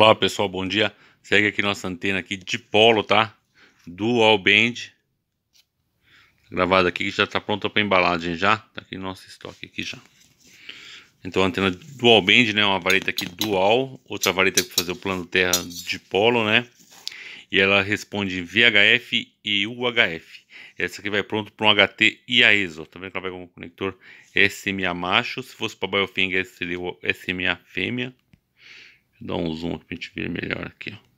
Olá pessoal, bom dia. Segue aqui nossa antena aqui de polo, tá? Dual band. Gravada aqui que já tá pronta para embalagem já. Tá aqui nosso estoque aqui já. Então a antena dual band, né? Uma vareta aqui dual, outra vareta para fazer o plano terra de polo, né? E ela responde VHF e UHF. Essa aqui vai pronto para um HT e a ESO. Tá vendo que ela vai com o conector SMA macho. Se fosse para Biofinger seria o SMA fêmea. Dá um zoom aqui pra gente ver melhor aqui, ó.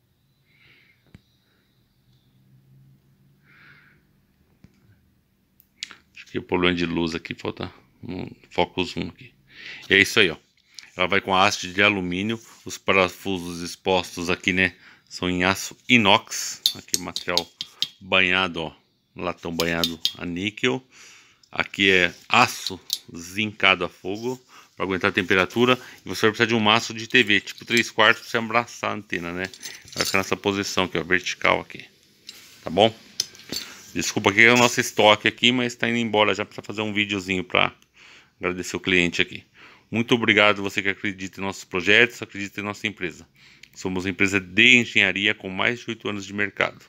Acho que o problema de luz aqui falta um foco zoom aqui. E é isso aí, ó. Ela vai com a haste de alumínio, os parafusos expostos aqui, né, são em aço inox, aqui é material banhado, ó, latão banhado a níquel. Aqui é aço zincado a fogo para aguentar a temperatura. E você vai precisar de um maço de TV, tipo 3 quartos, para você abraçar a antena, né? Vai ficar nessa posição aqui, ó, vertical aqui. Tá bom? Desculpa que é o nosso estoque aqui, mas está indo embora já para fazer um videozinho para agradecer o cliente aqui. Muito obrigado você que acredita em nossos projetos, acredita em nossa empresa. Somos uma empresa de engenharia com mais de 8 anos de mercado.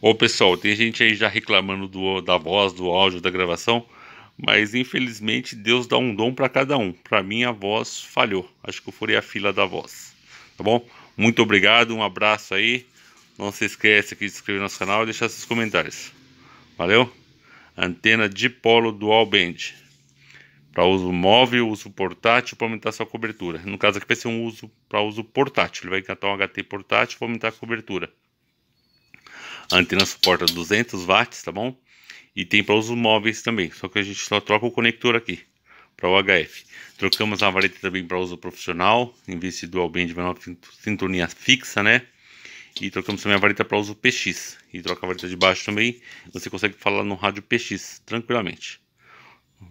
Ô pessoal, tem gente aí já reclamando do, da voz, do áudio, da gravação. Mas infelizmente Deus dá um dom para cada um. Para mim a voz falhou. Acho que eu furei a fila da voz. Tá bom? Muito obrigado, um abraço aí. Não se esquece aqui de se inscrever no nosso canal e deixar seus comentários. Valeu? Antena dipolo dual band. Para uso móvel, uso portátil, para aumentar sua cobertura. No caso aqui vai ser um uso para uso portátil. Ele vai encantar um HT portátil para aumentar a cobertura. A antena suporta 200 watts, tá bom? E tem para uso móveis também, só que a gente só troca o conector aqui para o HF. Trocamos a vareta também para uso profissional, em vez de dual band, menor sintonia fixa, né? E trocamos também a vareta para uso PX. E troca a vareta de baixo também, você consegue falar no rádio PX tranquilamente.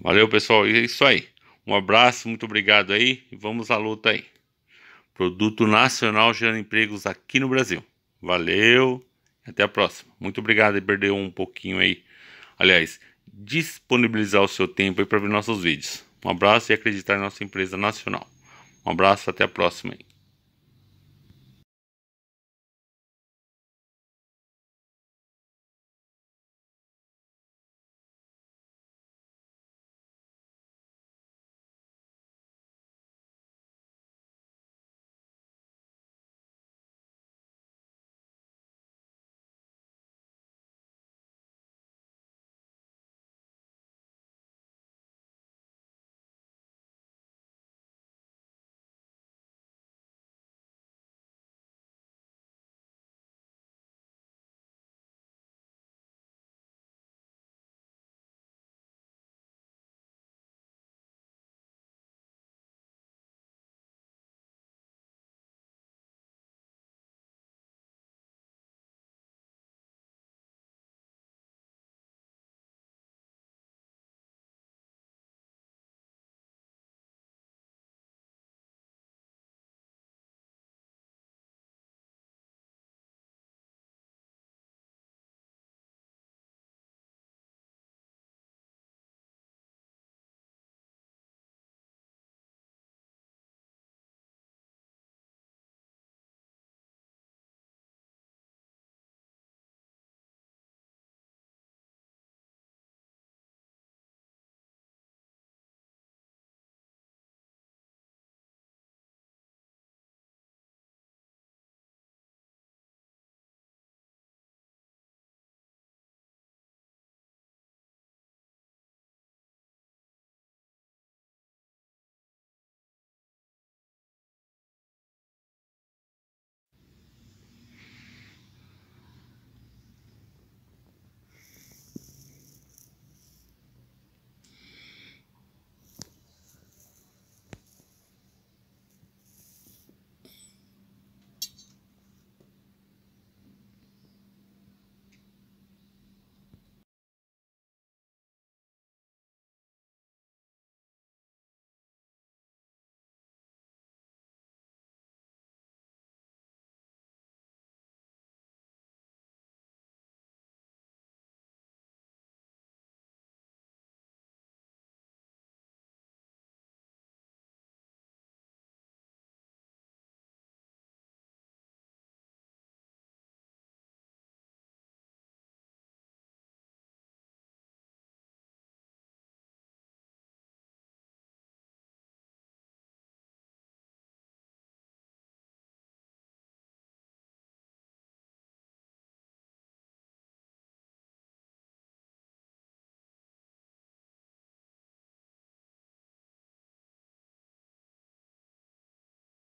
Valeu, pessoal, é isso aí. Um abraço, muito obrigado aí e vamos à luta aí. Produto nacional gerando empregos aqui no Brasil. Valeu, até a próxima. Muito obrigado e perdeu um pouquinho aí aliás, disponibilizar o seu tempo para ver nossos vídeos. Um abraço e acreditar em nossa empresa nacional. Um abraço, até a próxima.